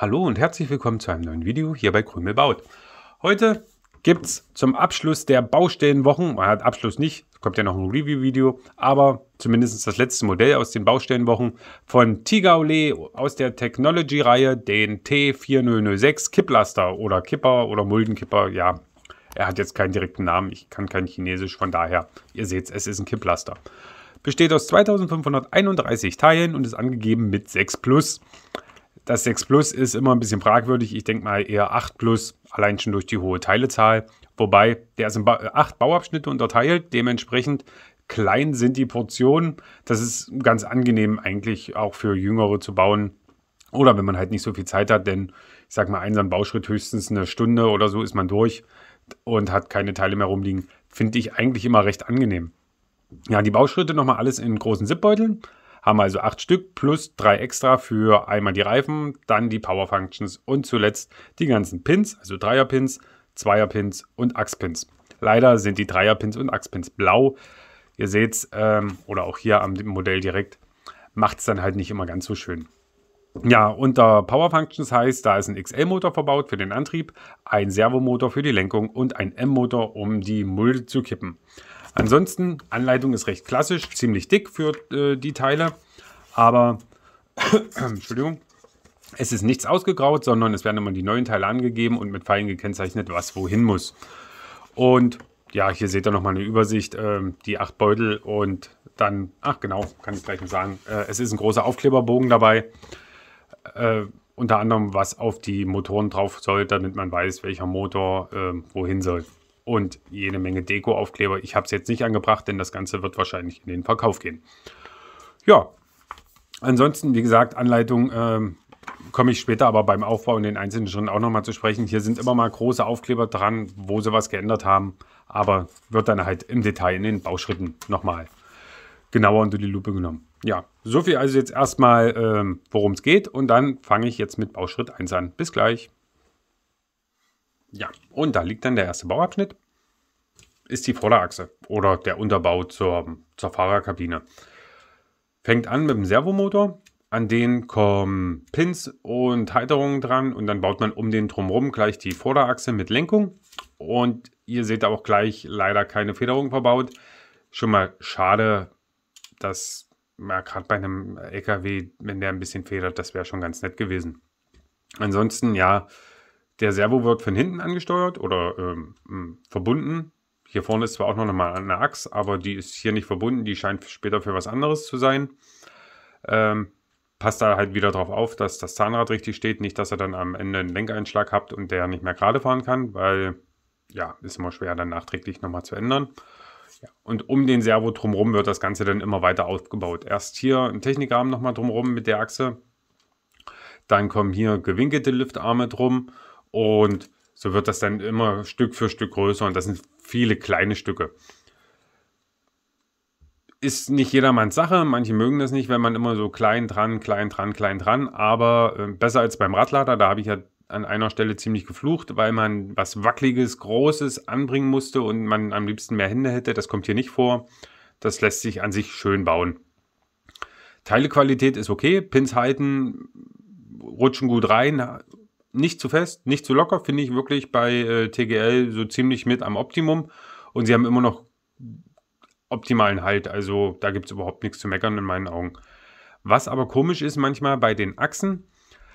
Hallo und herzlich willkommen zu einem neuen Video hier bei Krümel baut. Heute gibt es zum Abschluss der Baustellenwochen, Abschluss nicht, kommt ja noch ein Review-Video, aber zumindest das letzte Modell aus den Baustellenwochen von Tigaole aus der Technology-Reihe, den T4006 Kipplaster oder Kipper oder Muldenkipper, ja, er hat jetzt keinen direkten Namen, ich kann kein Chinesisch, von daher, ihr seht es ist ein Kipplaster. Besteht aus 2531 Teilen und ist angegeben mit 6 Plus. Das 6 Plus ist immer ein bisschen fragwürdig. Ich denke mal eher 8 Plus, allein schon durch die hohe Teilezahl. Wobei, der ist in ba acht Bauabschnitte unterteilt. Dementsprechend klein sind die Portionen. Das ist ganz angenehm eigentlich auch für Jüngere zu bauen. Oder wenn man halt nicht so viel Zeit hat, denn ich sage mal, einsam Bauschritt höchstens eine Stunde oder so ist man durch und hat keine Teile mehr rumliegen. Finde ich eigentlich immer recht angenehm. Ja, die Bauschritte nochmal alles in großen Zipbeuteln. Haben also acht Stück plus drei extra für einmal die Reifen, dann die Power Functions und zuletzt die ganzen Pins, also Dreier-Pins, Zweier-Pins und Achspins. Leider sind die Dreier-Pins und Achspins blau. Ihr seht ähm, oder auch hier am Modell direkt, macht es dann halt nicht immer ganz so schön. Ja, unter Power Functions heißt, da ist ein XL-Motor verbaut für den Antrieb, ein Servomotor für die Lenkung und ein M-Motor, um die Mulde zu kippen. Ansonsten, Anleitung ist recht klassisch, ziemlich dick für äh, die Teile, aber Entschuldigung, es ist nichts ausgegraut, sondern es werden immer die neuen Teile angegeben und mit Pfeilen gekennzeichnet, was wohin muss. Und ja, hier seht ihr nochmal eine Übersicht, äh, die acht Beutel und dann, ach genau, kann ich gleich mal sagen, äh, es ist ein großer Aufkleberbogen dabei, äh, unter anderem was auf die Motoren drauf soll, damit man weiß, welcher Motor äh, wohin soll und jede Menge Dekoaufkleber. Ich habe es jetzt nicht angebracht, denn das Ganze wird wahrscheinlich in den Verkauf gehen. Ja, ansonsten, wie gesagt, Anleitung ähm, komme ich später aber beim Aufbau in den einzelnen Schritten auch nochmal zu sprechen. Hier sind immer mal große Aufkleber dran, wo sie was geändert haben, aber wird dann halt im Detail in den Bauschritten nochmal genauer unter die Lupe genommen. Ja, soviel also jetzt erstmal, ähm, worum es geht und dann fange ich jetzt mit Bauschritt 1 an. Bis gleich. Ja, und da liegt dann der erste Bauabschnitt. Ist die Vorderachse oder der Unterbau zur, zur Fahrerkabine. Fängt an mit dem Servomotor. An den kommen Pins und Halterungen dran und dann baut man um den drumherum gleich die Vorderachse mit Lenkung. Und ihr seht auch gleich leider keine Federung verbaut. Schon mal schade, dass man gerade bei einem LKW, wenn der ein bisschen federt, das wäre schon ganz nett gewesen. Ansonsten, ja, der Servo wird von hinten angesteuert oder ähm, hm, verbunden. Hier vorne ist zwar auch noch mal eine Achse, aber die ist hier nicht verbunden. Die scheint später für was anderes zu sein. Ähm, passt da halt wieder drauf auf, dass das Zahnrad richtig steht. Nicht, dass er dann am Ende einen Lenkeinschlag habt und der nicht mehr gerade fahren kann, weil ja, ist immer schwer, dann nachträglich nochmal zu ändern. Ja, und um den Servo drumherum wird das Ganze dann immer weiter aufgebaut. Erst hier ein Technikarm nochmal drumherum mit der Achse. Dann kommen hier gewinkelte Liftarme drumherum. Und so wird das dann immer Stück für Stück größer und das sind viele kleine Stücke. Ist nicht jedermanns Sache, manche mögen das nicht, wenn man immer so klein dran, klein dran, klein dran, aber ähm, besser als beim Radlader, da habe ich ja an einer Stelle ziemlich geflucht, weil man was Wackeliges, Großes anbringen musste und man am liebsten mehr Hände hätte. Das kommt hier nicht vor. Das lässt sich an sich schön bauen. Teilequalität ist okay, Pins halten, rutschen gut rein, nicht zu fest, nicht zu locker, finde ich wirklich bei äh, TGL so ziemlich mit am Optimum. Und sie haben immer noch optimalen Halt. Also da gibt es überhaupt nichts zu meckern in meinen Augen. Was aber komisch ist manchmal bei den Achsen,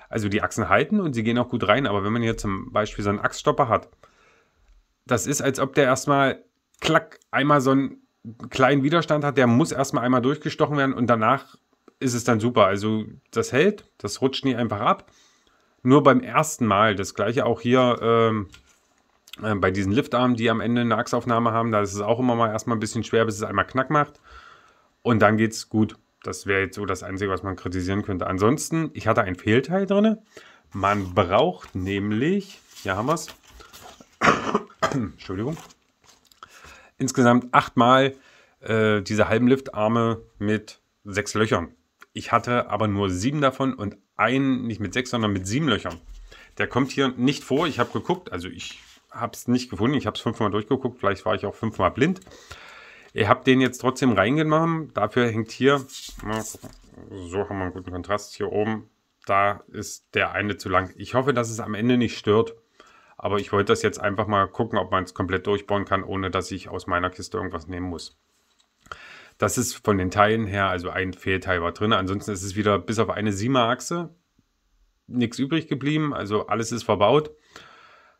also die Achsen halten und sie gehen auch gut rein, aber wenn man hier zum Beispiel so einen Achsstopper hat, das ist, als ob der erstmal klack, einmal so einen kleinen Widerstand hat, der muss erstmal einmal durchgestochen werden und danach ist es dann super. Also das hält, das rutscht nie einfach ab nur beim ersten Mal. Das gleiche auch hier ähm, äh, bei diesen Liftarmen, die am Ende eine Achsaufnahme haben. Da ist es auch immer mal erstmal ein bisschen schwer, bis es einmal knack macht. Und dann geht es gut. Das wäre jetzt so das Einzige, was man kritisieren könnte. Ansonsten, ich hatte ein Fehlteil drin. Man braucht nämlich, hier haben wir es, Entschuldigung, insgesamt achtmal äh, diese halben Liftarme mit sechs Löchern. Ich hatte aber nur sieben davon und ein, nicht mit sechs, sondern mit sieben Löchern. Der kommt hier nicht vor. Ich habe geguckt, also ich habe es nicht gefunden. Ich habe es fünfmal durchgeguckt. Vielleicht war ich auch fünfmal blind. Ich habe den jetzt trotzdem reingenommen. Dafür hängt hier, so haben wir einen guten Kontrast hier oben. Da ist der eine zu lang. Ich hoffe, dass es am Ende nicht stört. Aber ich wollte das jetzt einfach mal gucken, ob man es komplett durchbauen kann, ohne dass ich aus meiner Kiste irgendwas nehmen muss. Das ist von den Teilen her, also ein Fehlteil war drin. Ansonsten ist es wieder bis auf eine Sima-Achse nichts übrig geblieben. Also alles ist verbaut.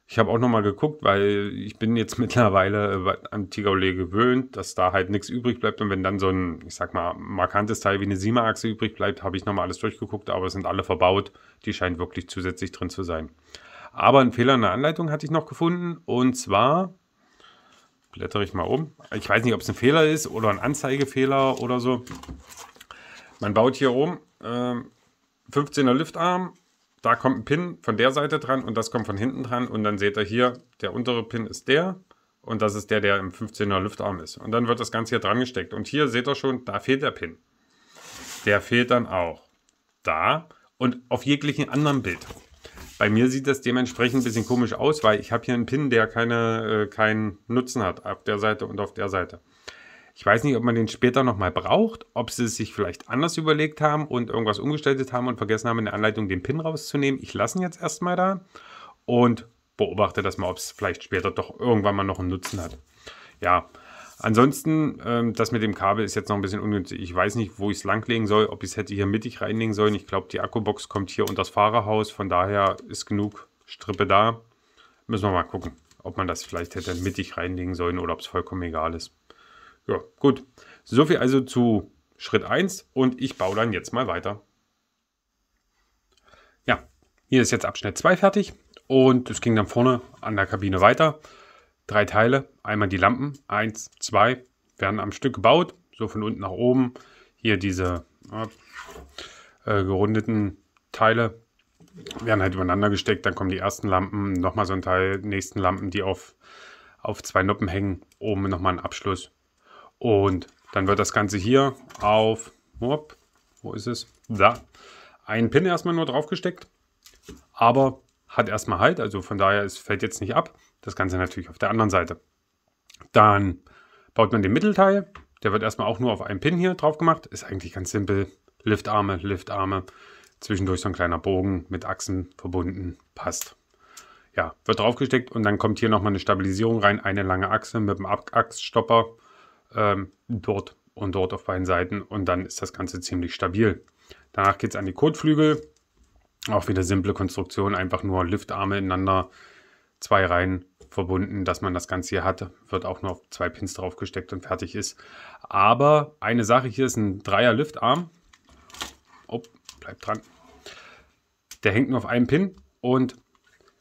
Ich habe auch nochmal geguckt, weil ich bin jetzt mittlerweile äh, an Tigaole gewöhnt, dass da halt nichts übrig bleibt. Und wenn dann so ein, ich sag mal, markantes Teil wie eine Sima-Achse übrig bleibt, habe ich nochmal alles durchgeguckt, aber es sind alle verbaut. Die scheinen wirklich zusätzlich drin zu sein. Aber einen Fehler in der Anleitung hatte ich noch gefunden. Und zwar blättere ich mal um. Ich weiß nicht, ob es ein Fehler ist oder ein Anzeigefehler oder so. Man baut hier um, äh, 15er Liftarm. da kommt ein Pin von der Seite dran und das kommt von hinten dran und dann seht ihr hier, der untere Pin ist der und das ist der, der im 15er Lüftarm ist. Und dann wird das Ganze hier dran gesteckt und hier seht ihr schon, da fehlt der Pin. Der fehlt dann auch da und auf jeglichen anderen Bild. Bei mir sieht das dementsprechend ein bisschen komisch aus, weil ich habe hier einen Pin, der keine, äh, keinen Nutzen hat, auf der Seite und auf der Seite. Ich weiß nicht, ob man den später nochmal braucht, ob sie es sich vielleicht anders überlegt haben und irgendwas umgestaltet haben und vergessen haben, in der Anleitung den Pin rauszunehmen. Ich lasse ihn jetzt erstmal da und beobachte das mal, ob es vielleicht später doch irgendwann mal noch einen Nutzen hat. Ja, Ansonsten, ähm, das mit dem Kabel ist jetzt noch ein bisschen ungünstig. Ich weiß nicht, wo ich es langlegen soll, ob ich es hätte hier mittig reinlegen sollen. Ich glaube, die Akkubox kommt hier unter das Fahrerhaus. Von daher ist genug Strippe da. Müssen wir mal gucken, ob man das vielleicht hätte mittig reinlegen sollen oder ob es vollkommen egal ist. Ja, gut. Soviel also zu Schritt 1 und ich baue dann jetzt mal weiter. Ja, hier ist jetzt Abschnitt 2 fertig und es ging dann vorne an der Kabine weiter drei Teile. Einmal die Lampen, eins, zwei, werden am Stück gebaut, so von unten nach oben. Hier diese äh, gerundeten Teile werden halt übereinander gesteckt. Dann kommen die ersten Lampen, nochmal so ein Teil, nächsten Lampen, die auf, auf zwei Noppen hängen. Oben nochmal ein Abschluss. Und dann wird das Ganze hier auf, op, wo ist es? Da. Ein Pin erstmal nur draufgesteckt, aber hat erstmal Halt, also von daher, es fällt jetzt nicht ab. Das Ganze natürlich auf der anderen Seite. Dann baut man den Mittelteil. Der wird erstmal auch nur auf einem Pin hier drauf gemacht. Ist eigentlich ganz simpel. Liftarme, Liftarme. Zwischendurch so ein kleiner Bogen mit Achsen verbunden. Passt. Ja, wird draufgesteckt und dann kommt hier nochmal eine Stabilisierung rein. Eine lange Achse mit dem Achsstopper. Ähm, dort und dort auf beiden Seiten. Und dann ist das Ganze ziemlich stabil. Danach geht es an die Kotflügel. Auch wieder simple Konstruktion. Einfach nur Liftarme ineinander. Zwei Reihen verbunden, dass man das Ganze hier hat. Wird auch nur auf zwei Pins draufgesteckt und fertig ist. Aber eine Sache hier ist ein Dreier-Liftarm. Oh, bleibt dran. Der hängt nur auf einem Pin und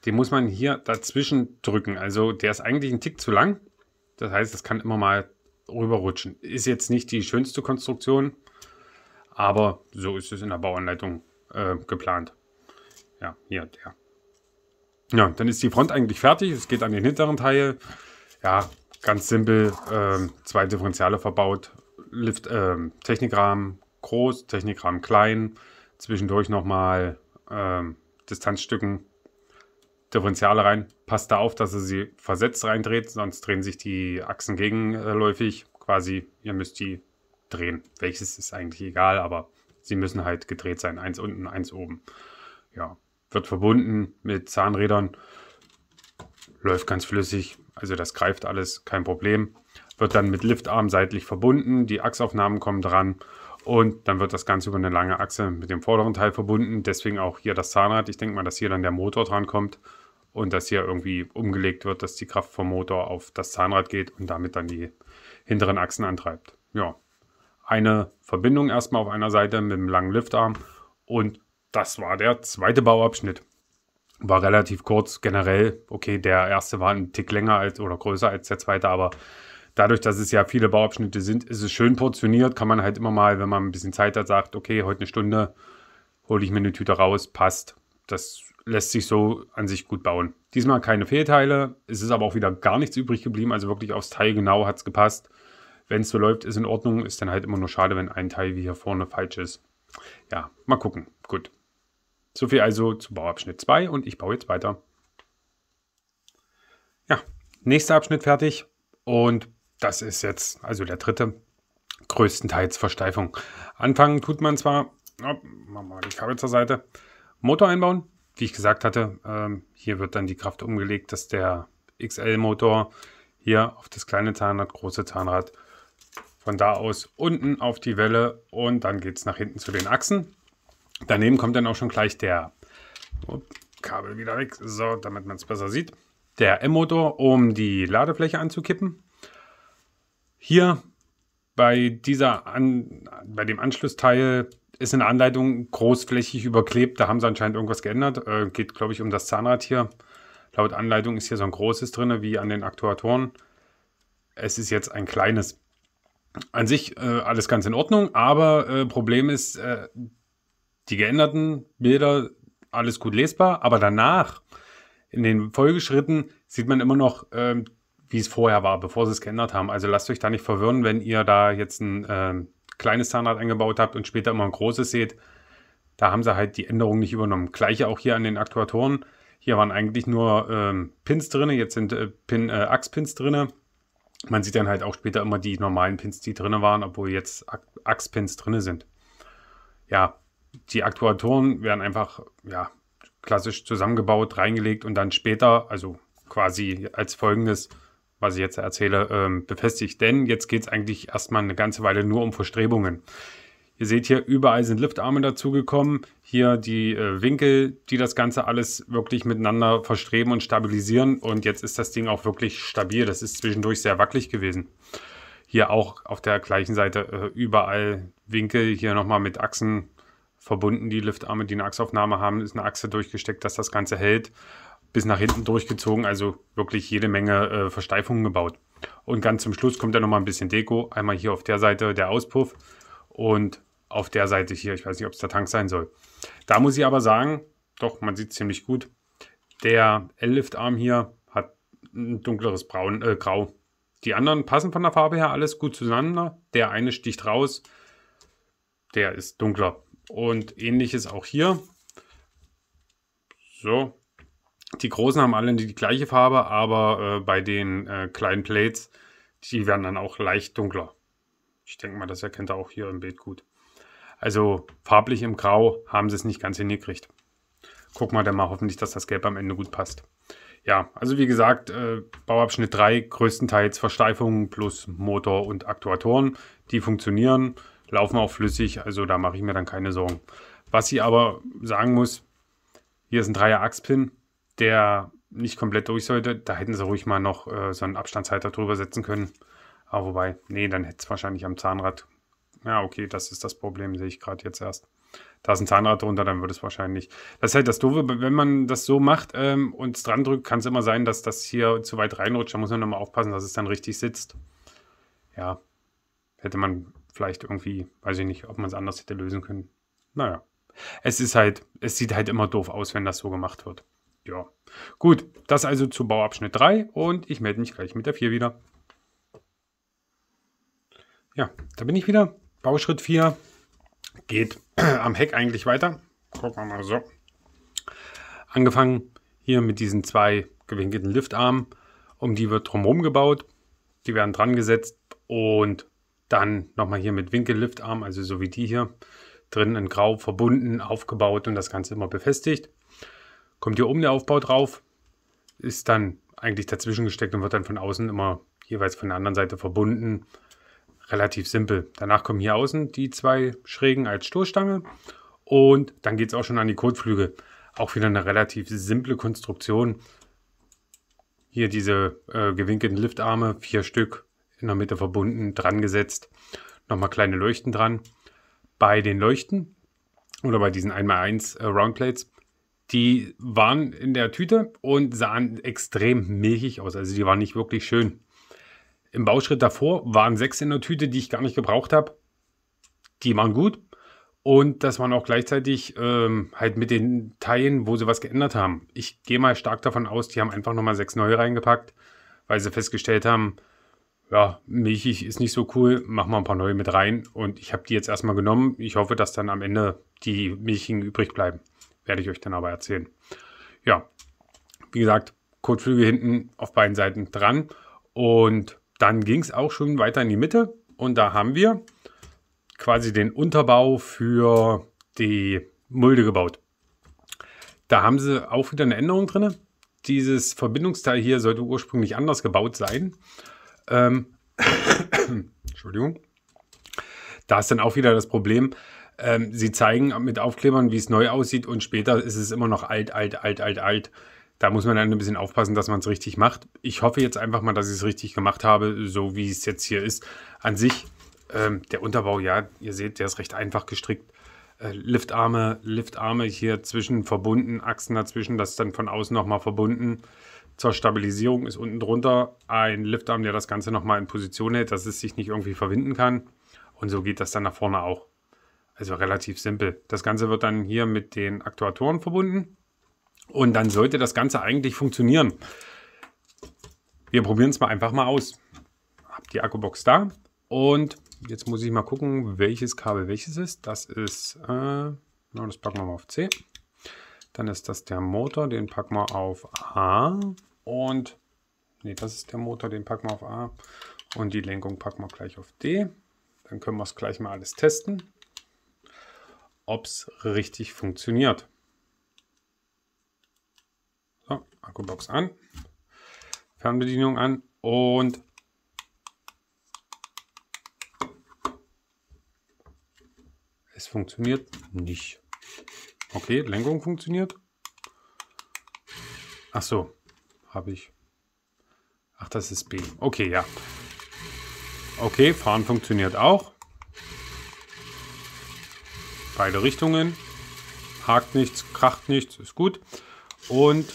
den muss man hier dazwischen drücken. Also der ist eigentlich ein Tick zu lang. Das heißt, das kann immer mal rüberrutschen. Ist jetzt nicht die schönste Konstruktion, aber so ist es in der Bauanleitung äh, geplant. Ja, hier der. Ja, dann ist die Front eigentlich fertig. Es geht an den hinteren Teil. Ja, ganz simpel. Äh, zwei Differentiale verbaut. Lift, äh, Technikrahmen groß, Technikrahmen klein. Zwischendurch nochmal äh, Distanzstücken, Differentiale rein. Passt da auf, dass ihr sie versetzt reindreht, sonst drehen sich die Achsen gegenläufig. Quasi, ihr müsst die drehen. Welches ist eigentlich egal, aber sie müssen halt gedreht sein. Eins unten, eins oben. Ja, wird verbunden mit Zahnrädern, läuft ganz flüssig, also das greift alles, kein Problem. Wird dann mit Liftarm seitlich verbunden, die Achsaufnahmen kommen dran und dann wird das Ganze über eine lange Achse mit dem vorderen Teil verbunden. Deswegen auch hier das Zahnrad. Ich denke mal, dass hier dann der Motor dran kommt und dass hier irgendwie umgelegt wird, dass die Kraft vom Motor auf das Zahnrad geht und damit dann die hinteren Achsen antreibt. Ja, eine Verbindung erstmal auf einer Seite mit dem langen Liftarm und das war der zweite Bauabschnitt. War relativ kurz, generell. Okay, der erste war ein Tick länger als, oder größer als der zweite, aber dadurch, dass es ja viele Bauabschnitte sind, ist es schön portioniert. Kann man halt immer mal, wenn man ein bisschen Zeit hat, sagt, okay, heute eine Stunde, hole ich mir eine Tüte raus, passt. Das lässt sich so an sich gut bauen. Diesmal keine Fehlteile, es ist aber auch wieder gar nichts übrig geblieben, also wirklich aufs Teil genau hat es gepasst. Wenn es so läuft, ist in Ordnung, ist dann halt immer nur schade, wenn ein Teil wie hier vorne falsch ist. Ja, mal gucken. Gut. So viel also zu Bauabschnitt 2 und ich baue jetzt weiter. Ja, nächster Abschnitt fertig und das ist jetzt also der dritte, größtenteils Versteifung. Anfangen tut man zwar, oh, machen wir mal die Kabel zur Seite, Motor einbauen. Wie ich gesagt hatte, ähm, hier wird dann die Kraft umgelegt, dass der XL-Motor hier auf das kleine Zahnrad, große Zahnrad, von da aus unten auf die Welle und dann geht es nach hinten zu den Achsen. Daneben kommt dann auch schon gleich der oh, Kabel wieder weg, so, damit man es besser sieht. Der M-Motor, um die Ladefläche anzukippen. Hier bei, dieser An bei dem Anschlussteil ist in der Anleitung großflächig überklebt. Da haben sie anscheinend irgendwas geändert. Äh, geht, glaube ich, um das Zahnrad hier. Laut Anleitung ist hier so ein großes drin, wie an den Aktuatoren. Es ist jetzt ein kleines. An sich äh, alles ganz in Ordnung, aber äh, Problem ist, äh, die geänderten Bilder, alles gut lesbar, aber danach, in den Folgeschritten, sieht man immer noch, ähm, wie es vorher war, bevor sie es geändert haben. Also lasst euch da nicht verwirren, wenn ihr da jetzt ein ähm, kleines Zahnrad eingebaut habt und später immer ein großes seht. Da haben sie halt die Änderung nicht übernommen. Gleiche auch hier an den Aktuatoren. Hier waren eigentlich nur ähm, Pins drin, jetzt sind äh, Pin, äh, Achspins drin. Man sieht dann halt auch später immer die normalen Pins, die drin waren, obwohl jetzt Achspins drin sind. Ja, die Aktuatoren werden einfach ja, klassisch zusammengebaut, reingelegt und dann später, also quasi als folgendes, was ich jetzt erzähle, ähm, befestigt. Denn jetzt geht es eigentlich erstmal eine ganze Weile nur um Verstrebungen. Ihr seht hier, überall sind Liftarme dazugekommen. Hier die äh, Winkel, die das Ganze alles wirklich miteinander verstreben und stabilisieren. Und jetzt ist das Ding auch wirklich stabil. Das ist zwischendurch sehr wackelig gewesen. Hier auch auf der gleichen Seite äh, überall Winkel, hier nochmal mit Achsen verbunden, die Liftarme, die eine Achsaufnahme haben, ist eine Achse durchgesteckt, dass das Ganze hält, bis nach hinten durchgezogen, also wirklich jede Menge äh, Versteifungen gebaut. Und ganz zum Schluss kommt dann nochmal ein bisschen Deko, einmal hier auf der Seite der Auspuff und auf der Seite hier, ich weiß nicht, ob es der Tank sein soll. Da muss ich aber sagen, doch, man sieht ziemlich gut, der L-Liftarm hier hat ein dunkleres Braun, äh, Grau. Die anderen passen von der Farbe her alles gut zusammen. Der eine sticht raus, der ist dunkler. Und ähnliches auch hier. So. Die großen haben alle die gleiche Farbe, aber äh, bei den äh, kleinen Plates, die werden dann auch leicht dunkler. Ich denke mal, das erkennt er auch hier im Bild gut. Also farblich im Grau haben sie es nicht ganz hingekriegt. Gucken wir dann mal hoffentlich, dass das Gelb am Ende gut passt. Ja, also wie gesagt, äh, Bauabschnitt 3 größtenteils Versteifungen plus Motor und Aktuatoren. Die funktionieren laufen auch flüssig, also da mache ich mir dann keine Sorgen. Was ich aber sagen muss, hier ist ein Dreier-Achspin, der nicht komplett durch sollte. Da hätten sie ruhig mal noch äh, so einen Abstandshalter drüber setzen können. Aber wobei, nee, dann hätte es wahrscheinlich am Zahnrad. Ja, okay, das ist das Problem, sehe ich gerade jetzt erst. Da ist ein Zahnrad drunter, dann würde es wahrscheinlich. Das ist halt das Doofe, wenn man das so macht ähm, und es dran drückt, kann es immer sein, dass das hier zu weit reinrutscht. Da muss man nochmal aufpassen, dass es dann richtig sitzt. Ja, hätte man vielleicht irgendwie, weiß ich nicht, ob man es anders hätte lösen können. Naja, es ist halt, es sieht halt immer doof aus, wenn das so gemacht wird. Ja, gut, das also zu Bauabschnitt 3 und ich melde mich gleich mit der 4 wieder. Ja, da bin ich wieder. Bauschritt 4 geht am Heck eigentlich weiter. Gucken wir mal so. Angefangen hier mit diesen zwei gewinkelten Liftarmen. Um die wird drumherum gebaut. Die werden dran gesetzt und dann nochmal hier mit Winkelliftarm, also so wie die hier, drin in Grau verbunden, aufgebaut und das Ganze immer befestigt. Kommt hier oben der Aufbau drauf, ist dann eigentlich dazwischen gesteckt und wird dann von außen immer jeweils von der anderen Seite verbunden. Relativ simpel. Danach kommen hier außen die zwei Schrägen als Stoßstange und dann geht es auch schon an die Kotflügel. Auch wieder eine relativ simple Konstruktion. Hier diese äh, gewinkelten Liftarme, vier Stück, in der Mitte verbunden, dran gesetzt. Nochmal kleine Leuchten dran. Bei den Leuchten oder bei diesen 1x1 äh, Roundplates, die waren in der Tüte und sahen extrem milchig aus. Also die waren nicht wirklich schön. Im Bauschritt davor waren sechs in der Tüte, die ich gar nicht gebraucht habe. Die waren gut. Und das waren auch gleichzeitig ähm, halt mit den Teilen, wo sie was geändert haben. Ich gehe mal stark davon aus, die haben einfach nochmal sechs neue reingepackt, weil sie festgestellt haben, ja, milchig ist nicht so cool, mach mal ein paar neue mit rein. Und ich habe die jetzt erstmal genommen. Ich hoffe, dass dann am Ende die milchigen übrig bleiben. Werde ich euch dann aber erzählen. Ja, wie gesagt, Kotflügel hinten auf beiden Seiten dran. Und dann ging es auch schon weiter in die Mitte. Und da haben wir quasi den Unterbau für die Mulde gebaut. Da haben sie auch wieder eine Änderung drin. Dieses Verbindungsteil hier sollte ursprünglich anders gebaut sein. Ähm, Entschuldigung. Da ist dann auch wieder das Problem. Ähm, sie zeigen mit Aufklebern, wie es neu aussieht und später ist es immer noch alt, alt, alt, alt, alt. Da muss man dann ein bisschen aufpassen, dass man es richtig macht. Ich hoffe jetzt einfach mal, dass ich es richtig gemacht habe, so wie es jetzt hier ist. An sich, ähm, der Unterbau, ja, ihr seht, der ist recht einfach gestrickt. Äh, Liftarme, Liftarme hier zwischen verbunden, Achsen dazwischen, das ist dann von außen nochmal verbunden. Zur Stabilisierung ist unten drunter ein Liftarm, der das Ganze nochmal in Position hält, dass es sich nicht irgendwie verwinden kann. Und so geht das dann nach vorne auch. Also relativ simpel. Das Ganze wird dann hier mit den Aktuatoren verbunden. Und dann sollte das Ganze eigentlich funktionieren. Wir probieren es mal einfach mal aus. Hab die Akkubox da. Und jetzt muss ich mal gucken, welches Kabel welches ist. Das ist, äh, das packen wir mal auf C. Dann ist das der Motor, den packen wir auf A. Und, nee, das ist der Motor, den packen wir auf A. Und die Lenkung packen wir gleich auf D. Dann können wir es gleich mal alles testen, ob es richtig funktioniert. So, Akkubox an, Fernbedienung an und es funktioniert nicht. Okay, Lenkung funktioniert. Ach so, habe ich. Ach, das ist B. Okay, ja. Okay, fahren funktioniert auch. Beide Richtungen. Hakt nichts, kracht nichts, ist gut. Und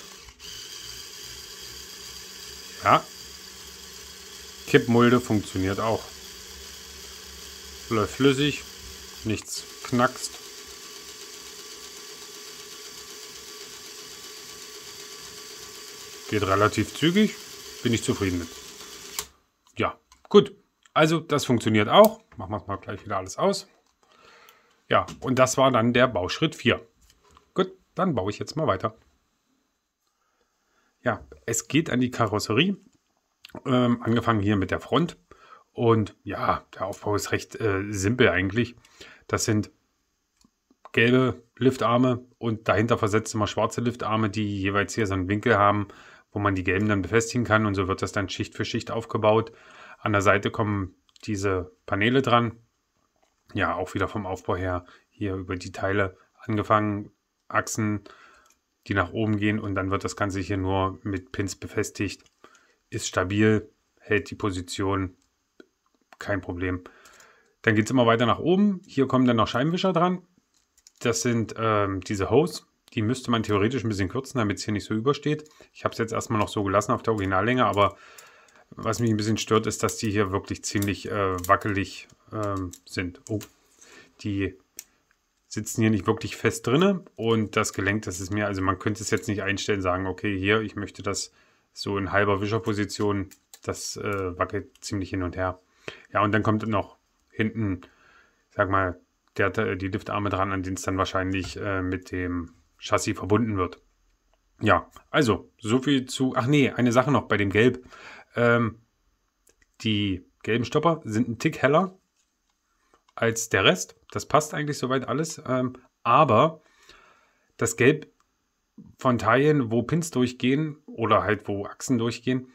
ja, Kippmulde funktioniert auch. Läuft flüssig, nichts knackst. Geht relativ zügig. Bin ich zufrieden mit. Ja, gut. Also, das funktioniert auch. Machen wir es mal gleich wieder alles aus. Ja, und das war dann der Bauschritt 4. Gut, dann baue ich jetzt mal weiter. Ja, es geht an die Karosserie. Ähm, angefangen hier mit der Front. Und ja, der Aufbau ist recht äh, simpel eigentlich. Das sind gelbe Liftarme und dahinter versetzt immer schwarze Liftarme, die jeweils hier so einen Winkel haben, wo man die gelben dann befestigen kann und so wird das dann Schicht für Schicht aufgebaut. An der Seite kommen diese Paneele dran. Ja, auch wieder vom Aufbau her hier über die Teile angefangen, Achsen, die nach oben gehen und dann wird das Ganze hier nur mit Pins befestigt. Ist stabil, hält die Position, kein Problem. Dann geht es immer weiter nach oben. Hier kommen dann noch Scheibenwischer dran. Das sind ähm, diese Hose, die müsste man theoretisch ein bisschen kürzen, damit es hier nicht so übersteht. Ich habe es jetzt erstmal noch so gelassen auf der Originallänge, aber was mich ein bisschen stört, ist, dass die hier wirklich ziemlich äh, wackelig äh, sind. Oh, die sitzen hier nicht wirklich fest drin und das Gelenk, das ist mir, also man könnte es jetzt nicht einstellen, sagen, okay, hier, ich möchte das so in halber Wischerposition, das äh, wackelt ziemlich hin und her. Ja, und dann kommt noch hinten, sag mal, der, die Liftarme dran, an denen es dann wahrscheinlich äh, mit dem Chassis verbunden wird. Ja, also, so viel zu. Ach nee, eine Sache noch bei dem Gelb. Ähm, die gelben Stopper sind ein Tick heller als der Rest. Das passt eigentlich soweit alles. Ähm, aber das Gelb von Teilen, wo Pins durchgehen oder halt wo Achsen durchgehen,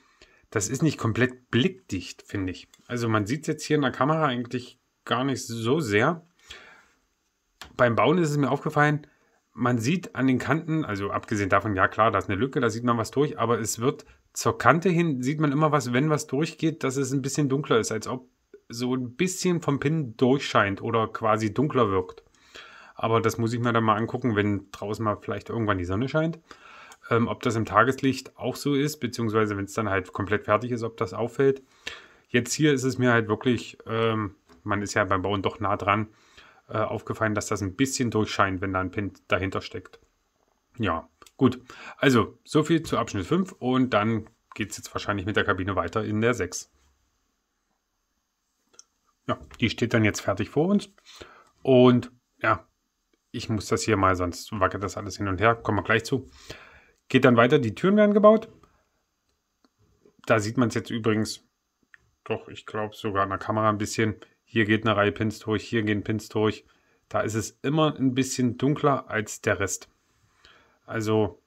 das ist nicht komplett blickdicht, finde ich. Also man sieht es jetzt hier in der Kamera eigentlich gar nicht so sehr. Beim Bauen ist es mir aufgefallen, man sieht an den Kanten, also abgesehen davon, ja klar, da ist eine Lücke, da sieht man was durch, aber es wird zur Kante hin, sieht man immer was, wenn was durchgeht, dass es ein bisschen dunkler ist, als ob so ein bisschen vom Pin durchscheint oder quasi dunkler wirkt. Aber das muss ich mir dann mal angucken, wenn draußen mal vielleicht irgendwann die Sonne scheint. Ähm, ob das im Tageslicht auch so ist, beziehungsweise wenn es dann halt komplett fertig ist, ob das auffällt. Jetzt hier ist es mir halt wirklich, ähm, man ist ja beim Bauen doch nah dran, äh, aufgefallen, dass das ein bisschen durchscheint, wenn da ein Pin dahinter steckt. Ja, gut. Also, so viel zu Abschnitt 5 und dann geht es jetzt wahrscheinlich mit der Kabine weiter in der 6. Ja, die steht dann jetzt fertig vor uns. Und ja, ich muss das hier mal, sonst wackelt das alles hin und her. Kommen wir gleich zu. Geht dann weiter, die Türen werden gebaut. Da sieht man es jetzt übrigens, doch, ich glaube sogar an der Kamera ein bisschen hier geht eine Reihe Pins durch, hier gehen Pins durch. Da ist es immer ein bisschen dunkler als der Rest. Also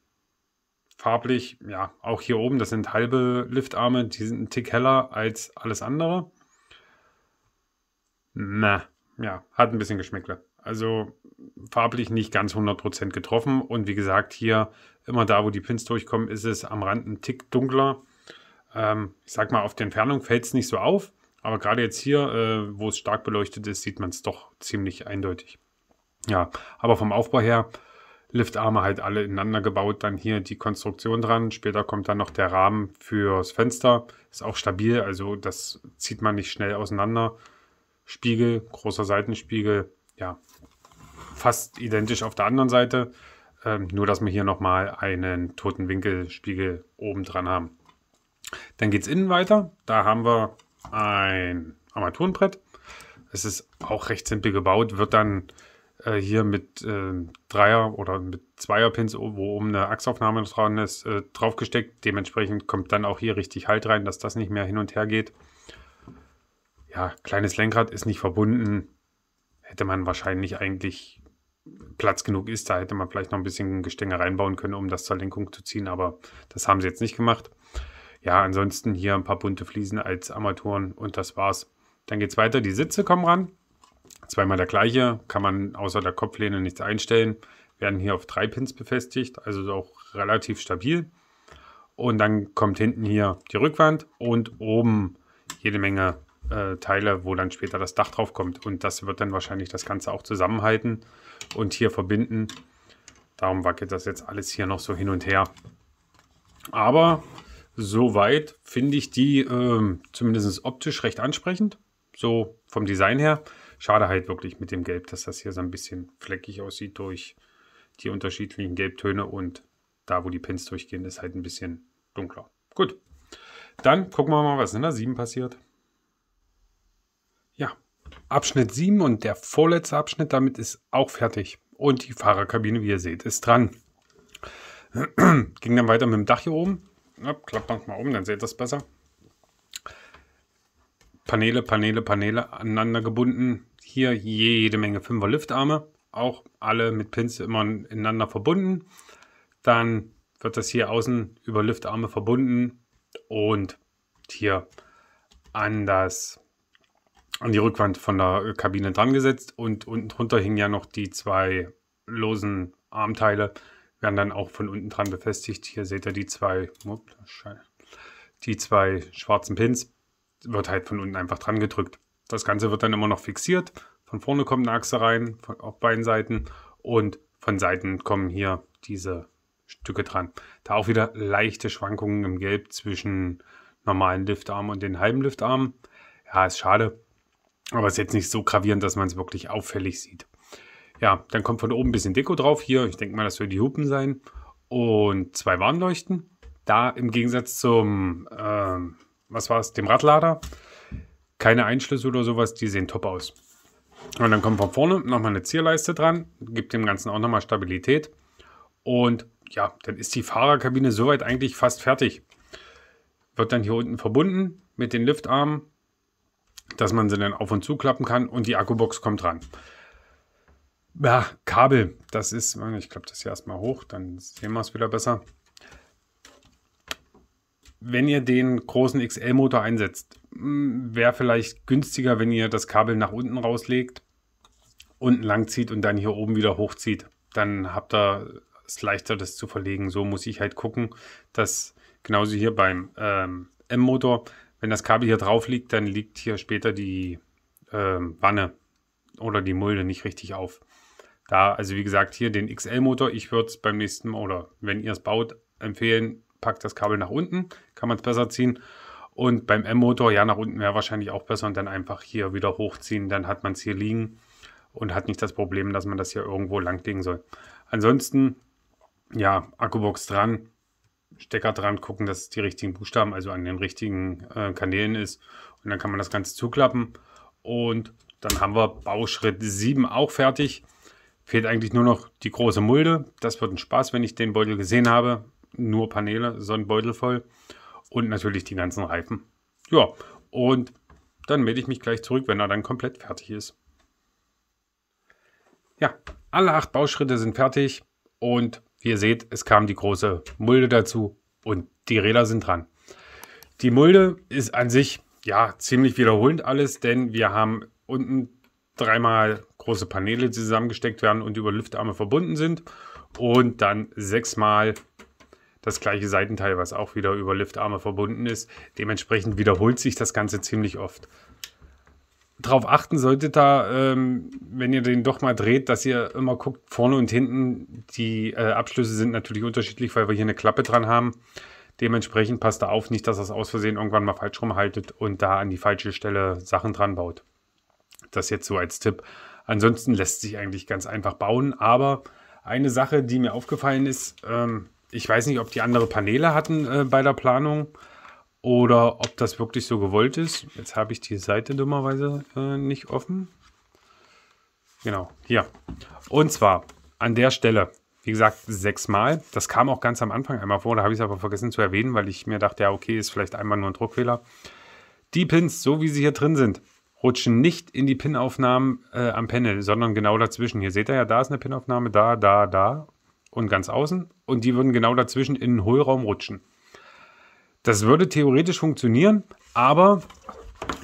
farblich, ja, auch hier oben, das sind halbe Liftarme, die sind ein Tick heller als alles andere. Na, ja, hat ein bisschen Geschmäckle. Also farblich nicht ganz 100% getroffen. Und wie gesagt, hier immer da, wo die Pins durchkommen, ist es am Rand ein Tick dunkler. Ähm, ich sag mal, auf die Entfernung fällt es nicht so auf. Aber gerade jetzt hier, äh, wo es stark beleuchtet ist, sieht man es doch ziemlich eindeutig. Ja, aber vom Aufbau her, Liftarme halt alle ineinander gebaut, dann hier die Konstruktion dran, später kommt dann noch der Rahmen fürs Fenster, ist auch stabil, also das zieht man nicht schnell auseinander. Spiegel, großer Seitenspiegel, ja, fast identisch auf der anderen Seite, ähm, nur dass wir hier nochmal einen toten Winkelspiegel oben dran haben. Dann geht es innen weiter, da haben wir ein Armaturenbrett. Es ist auch recht simpel gebaut, wird dann äh, hier mit äh, Dreier- oder mit Zweierpins, wo oben eine Achsaufnahme dran ist, äh, draufgesteckt. Dementsprechend kommt dann auch hier richtig Halt rein, dass das nicht mehr hin und her geht. Ja, kleines Lenkrad ist nicht verbunden. Hätte man wahrscheinlich eigentlich Platz genug ist. Da hätte man vielleicht noch ein bisschen Gestänge reinbauen können, um das zur Lenkung zu ziehen, aber das haben sie jetzt nicht gemacht ja, ansonsten hier ein paar bunte Fliesen als Armaturen und das war's. Dann geht's weiter, die Sitze kommen ran. Zweimal der gleiche, kann man außer der Kopflehne nichts einstellen. Werden hier auf drei Pins befestigt, also auch relativ stabil. Und dann kommt hinten hier die Rückwand und oben jede Menge äh, Teile, wo dann später das Dach drauf kommt. Und das wird dann wahrscheinlich das Ganze auch zusammenhalten und hier verbinden. Darum wackelt das jetzt alles hier noch so hin und her. Aber soweit finde ich die äh, zumindest optisch recht ansprechend. So vom Design her. Schade halt wirklich mit dem Gelb, dass das hier so ein bisschen fleckig aussieht durch die unterschiedlichen Gelbtöne und da, wo die Pins durchgehen, ist halt ein bisschen dunkler. Gut, dann gucken wir mal, was in der 7 passiert. Ja, Abschnitt 7 und der vorletzte Abschnitt damit ist auch fertig. Und die Fahrerkabine, wie ihr seht, ist dran. Ging dann weiter mit dem Dach hier oben klappt man es mal um, dann seht ihr es besser. Paneele, Paneele, Paneele aneinander gebunden. Hier jede Menge 5er Liftarme. Auch alle mit Pins immer ineinander verbunden. Dann wird das hier außen über Liftarme verbunden und hier an das an die Rückwand von der Kabine dran gesetzt und unten drunter hingen ja noch die zwei losen Armteile, werden dann auch von unten dran befestigt. Hier seht ihr die zwei, die zwei schwarzen Pins, wird halt von unten einfach dran gedrückt. Das Ganze wird dann immer noch fixiert. Von vorne kommt eine Achse rein, auf beiden Seiten und von Seiten kommen hier diese Stücke dran. Da auch wieder leichte Schwankungen im Gelb zwischen normalen Liftarm und den halben Liftarmen. Ja, ist schade, aber es ist jetzt nicht so gravierend, dass man es wirklich auffällig sieht. Ja, dann kommt von oben ein bisschen Deko drauf. Hier, ich denke mal, das wird die Hupen sein. Und zwei Warnleuchten. Da im Gegensatz zum, ähm, was war es, dem Radlader, keine Einschlüsse oder sowas, die sehen top aus. Und dann kommt von vorne nochmal eine Zierleiste dran, gibt dem Ganzen auch nochmal Stabilität. Und ja, dann ist die Fahrerkabine soweit eigentlich fast fertig. Wird dann hier unten verbunden mit den Liftarmen, dass man sie dann auf und zu klappen kann und die Akkubox kommt dran. Ja, Kabel, das ist, ich glaube, das hier erstmal hoch, dann sehen wir es wieder besser. Wenn ihr den großen XL-Motor einsetzt, hm, wäre vielleicht günstiger, wenn ihr das Kabel nach unten rauslegt, unten lang zieht und dann hier oben wieder hochzieht. Dann habt ihr es leichter, das zu verlegen. So muss ich halt gucken, dass genauso hier beim ähm, M-Motor, wenn das Kabel hier drauf liegt, dann liegt hier später die ähm, Wanne oder die Mulde nicht richtig auf. Da, also wie gesagt, hier den XL-Motor, ich würde es beim nächsten Mal oder wenn ihr es baut, empfehlen, packt das Kabel nach unten, kann man es besser ziehen. Und beim M-Motor, ja, nach unten wäre wahrscheinlich auch besser und dann einfach hier wieder hochziehen, dann hat man es hier liegen und hat nicht das Problem, dass man das hier irgendwo langlegen soll. Ansonsten, ja, Akkubox dran, Stecker dran, gucken, dass es die richtigen Buchstaben, also an den richtigen äh, Kanälen ist. Und dann kann man das Ganze zuklappen. Und dann haben wir Bauschritt 7 auch fertig. Fehlt eigentlich nur noch die große Mulde. Das wird ein Spaß, wenn ich den Beutel gesehen habe. Nur Paneele, so ein Beutel voll. Und natürlich die ganzen Reifen. Ja, und dann melde ich mich gleich zurück, wenn er dann komplett fertig ist. Ja, alle acht Bauschritte sind fertig und wie ihr seht, es kam die große Mulde dazu und die Räder sind dran. Die Mulde ist an sich ja ziemlich wiederholend alles, denn wir haben unten dreimal große Paneele zusammengesteckt werden und über Lüftarme verbunden sind. Und dann sechsmal das gleiche Seitenteil, was auch wieder über Lüftarme verbunden ist. Dementsprechend wiederholt sich das Ganze ziemlich oft. Darauf achten solltet da, ähm, wenn ihr den doch mal dreht, dass ihr immer guckt, vorne und hinten, die äh, Abschlüsse sind natürlich unterschiedlich, weil wir hier eine Klappe dran haben. Dementsprechend passt da auf, nicht, dass das aus Versehen irgendwann mal falsch rumhaltet und da an die falsche Stelle Sachen dran baut. Das jetzt so als Tipp. Ansonsten lässt sich eigentlich ganz einfach bauen. Aber eine Sache, die mir aufgefallen ist, ähm, ich weiß nicht, ob die andere Paneele hatten äh, bei der Planung oder ob das wirklich so gewollt ist. Jetzt habe ich die Seite dummerweise äh, nicht offen. Genau, hier. Und zwar an der Stelle, wie gesagt, sechsmal. Das kam auch ganz am Anfang einmal vor, da habe ich es aber vergessen zu erwähnen, weil ich mir dachte, ja, okay, ist vielleicht einmal nur ein Druckfehler. Die Pins, so wie sie hier drin sind, rutschen nicht in die Pin-Aufnahmen äh, am Panel, sondern genau dazwischen. Hier seht ihr ja, da ist eine Pin-Aufnahme, da, da, da und ganz außen. Und die würden genau dazwischen in den Hohlraum rutschen. Das würde theoretisch funktionieren, aber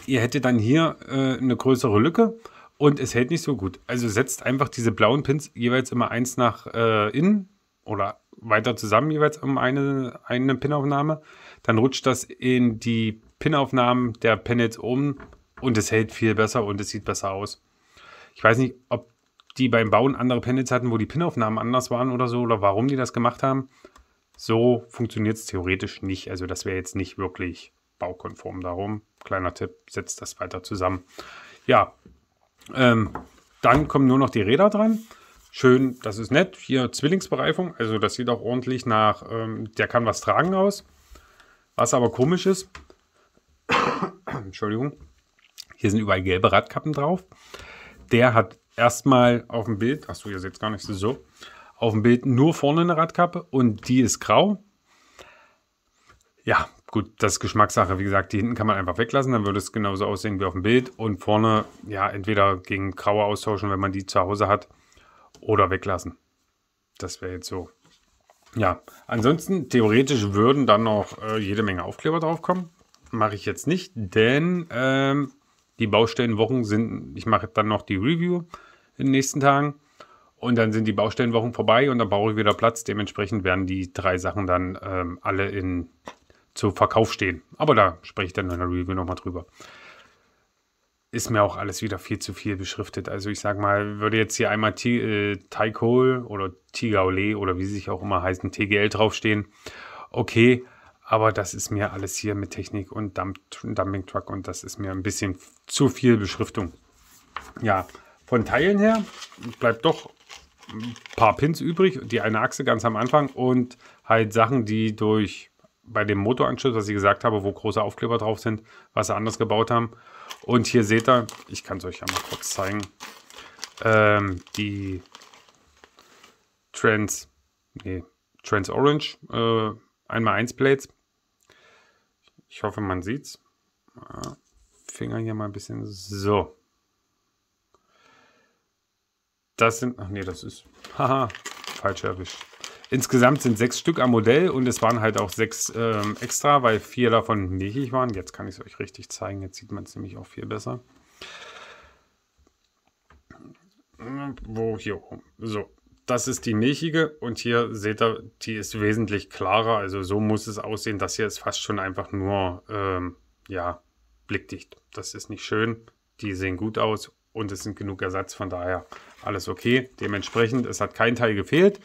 ihr hättet dann hier äh, eine größere Lücke und es hält nicht so gut. Also setzt einfach diese blauen Pins jeweils immer eins nach äh, innen oder weiter zusammen jeweils um eine, eine Pinaufnahme. Dann rutscht das in die Pinaufnahmen der Panels oben und es hält viel besser und es sieht besser aus. Ich weiß nicht, ob die beim Bauen andere Panels hatten, wo die Pinaufnahmen anders waren oder so, oder warum die das gemacht haben. So funktioniert es theoretisch nicht. Also das wäre jetzt nicht wirklich baukonform. Darum, kleiner Tipp, setzt das weiter zusammen. Ja, ähm, dann kommen nur noch die Räder dran. Schön, das ist nett. Hier Zwillingsbereifung, also das sieht auch ordentlich nach, ähm, der kann was tragen aus. Was aber komisch ist, Entschuldigung, hier sind überall gelbe Radkappen drauf. Der hat erstmal auf dem Bild, achso, ihr seht es gar nicht so, auf dem Bild nur vorne eine Radkappe und die ist grau. Ja, gut, das ist Geschmackssache. Wie gesagt, die hinten kann man einfach weglassen, dann würde es genauso aussehen wie auf dem Bild. Und vorne, ja, entweder gegen graue austauschen, wenn man die zu Hause hat, oder weglassen. Das wäre jetzt so. Ja, ansonsten theoretisch würden dann noch äh, jede Menge Aufkleber drauf kommen. Mache ich jetzt nicht, denn ähm, die Baustellenwochen sind, ich mache dann noch die Review in den nächsten Tagen. Und dann sind die Baustellenwochen vorbei und dann brauche ich wieder Platz. Dementsprechend werden die drei Sachen dann ähm, alle in, zu Verkauf stehen. Aber da spreche ich dann in der Review nochmal drüber. Ist mir auch alles wieder viel zu viel beschriftet. Also ich sage mal, würde jetzt hier einmal T äh, Taikol oder Tigaole oder wie sie sich auch immer heißen, TGL draufstehen. Okay, aber das ist mir alles hier mit Technik und Dump Dumping Truck und das ist mir ein bisschen zu viel Beschriftung. Ja, von Teilen her bleibt doch ein paar Pins übrig, die eine Achse ganz am Anfang und halt Sachen, die durch bei dem Motoranschluss, was ich gesagt habe, wo große Aufkleber drauf sind, was sie anders gebaut haben. Und hier seht ihr, ich kann es euch ja mal kurz zeigen, ähm, die Trans, nee, Trans Orange äh, 1x1 Plates ich hoffe, man sieht's. Äh, Finger hier mal ein bisschen. So. Das sind. Ach nee, das ist. Haha, falsch erwischt. Insgesamt sind sechs Stück am Modell und es waren halt auch sechs ähm, extra, weil vier davon milchig waren. Jetzt kann ich es euch richtig zeigen. Jetzt sieht man es nämlich auch viel besser. Wo hier oben. So das ist die milchige und hier seht ihr, die ist wesentlich klarer. Also so muss es aussehen. Das hier ist fast schon einfach nur, ähm, ja, blickdicht. Das ist nicht schön. Die sehen gut aus und es sind genug Ersatz, von daher alles okay. Dementsprechend, es hat kein Teil gefehlt.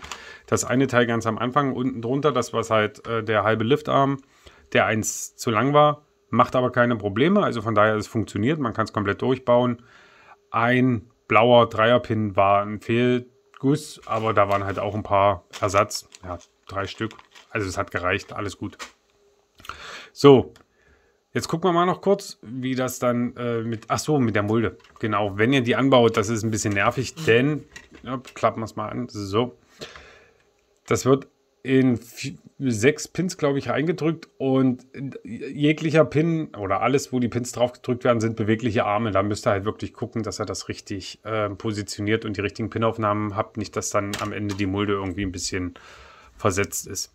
Das eine Teil ganz am Anfang unten drunter, das war halt äh, der halbe Liftarm, der eins zu lang war, macht aber keine Probleme. Also von daher, es funktioniert, man kann es komplett durchbauen. Ein blauer Dreierpin war ein Fehl Guss, aber da waren halt auch ein paar Ersatz. Ja, drei Stück. Also es hat gereicht, alles gut. So, jetzt gucken wir mal noch kurz, wie das dann äh, mit, ach so, mit der Mulde. Genau, wenn ihr die anbaut, das ist ein bisschen nervig, denn, ja, klappen wir es mal an, so. Das wird in sechs Pins, glaube ich, reingedrückt und jeglicher Pin oder alles, wo die Pins drauf gedrückt werden, sind bewegliche Arme. Da müsst ihr halt wirklich gucken, dass ihr das richtig äh, positioniert und die richtigen Pinaufnahmen habt. Nicht, dass dann am Ende die Mulde irgendwie ein bisschen versetzt ist.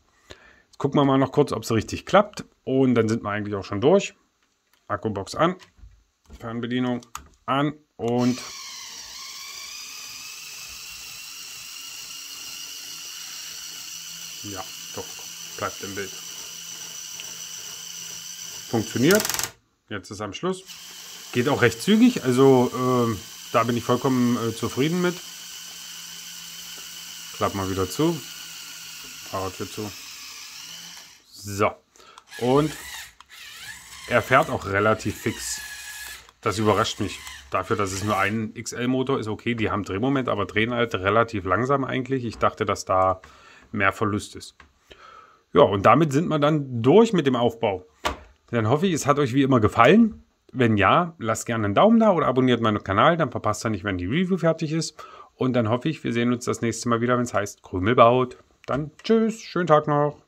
Jetzt gucken wir mal noch kurz, ob es richtig klappt. Und dann sind wir eigentlich auch schon durch. Akkubox an, Fernbedienung an und Ja, doch, bleibt im Bild. Funktioniert. Jetzt ist am Schluss. Geht auch recht zügig, also äh, da bin ich vollkommen äh, zufrieden mit. Klapp mal wieder zu. Fahrradtür zu. So. Und er fährt auch relativ fix. Das überrascht mich. Dafür, dass es nur ein XL-Motor ist, okay, die haben Drehmoment, aber drehen halt relativ langsam eigentlich. Ich dachte, dass da mehr Verlust ist. Ja, und damit sind wir dann durch mit dem Aufbau. Dann hoffe ich, es hat euch wie immer gefallen. Wenn ja, lasst gerne einen Daumen da oder abonniert meinen Kanal, dann verpasst ihr nicht, wenn die Review fertig ist. Und dann hoffe ich, wir sehen uns das nächste Mal wieder, wenn es heißt Krümel baut. Dann tschüss, schönen Tag noch.